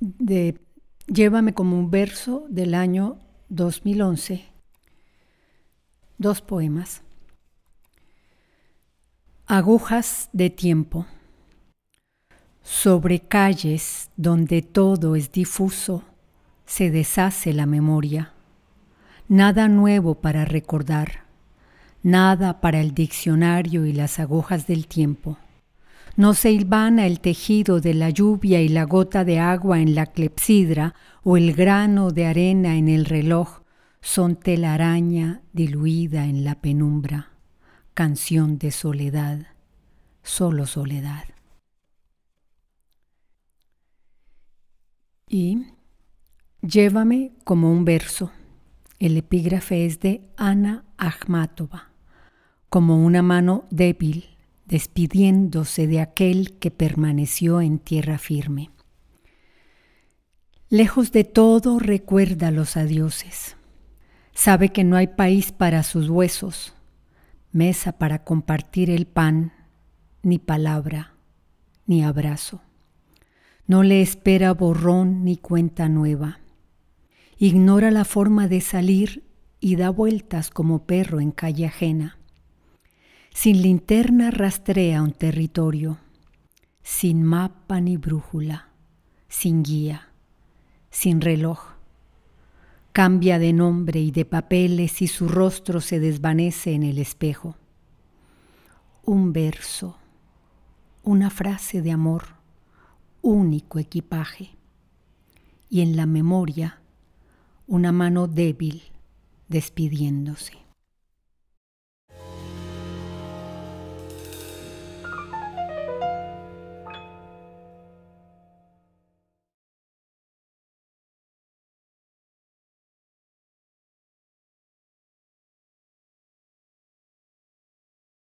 de Llévame como un verso del año 2011. Dos poemas. Agujas de tiempo. Sobre calles donde todo es difuso, se deshace la memoria. Nada nuevo para recordar, nada para el diccionario y las agujas del tiempo. No se hilvana el tejido de la lluvia y la gota de agua en la clepsidra o el grano de arena en el reloj, son telaraña diluida en la penumbra, canción de soledad, solo soledad. Y llévame como un verso. El epígrafe es de Ana Akhmatova, como una mano débil despidiéndose de aquel que permaneció en tierra firme. Lejos de todo, recuerda los adioses. Sabe que no hay país para sus huesos, mesa para compartir el pan, ni palabra, ni abrazo. No le espera borrón ni cuenta nueva. Ignora la forma de salir y da vueltas como perro en calle ajena. Sin linterna rastrea un territorio, sin mapa ni brújula, sin guía, sin reloj. Cambia de nombre y de papeles y su rostro se desvanece en el espejo. Un verso, una frase de amor, único equipaje. Y en la memoria, una mano débil despidiéndose.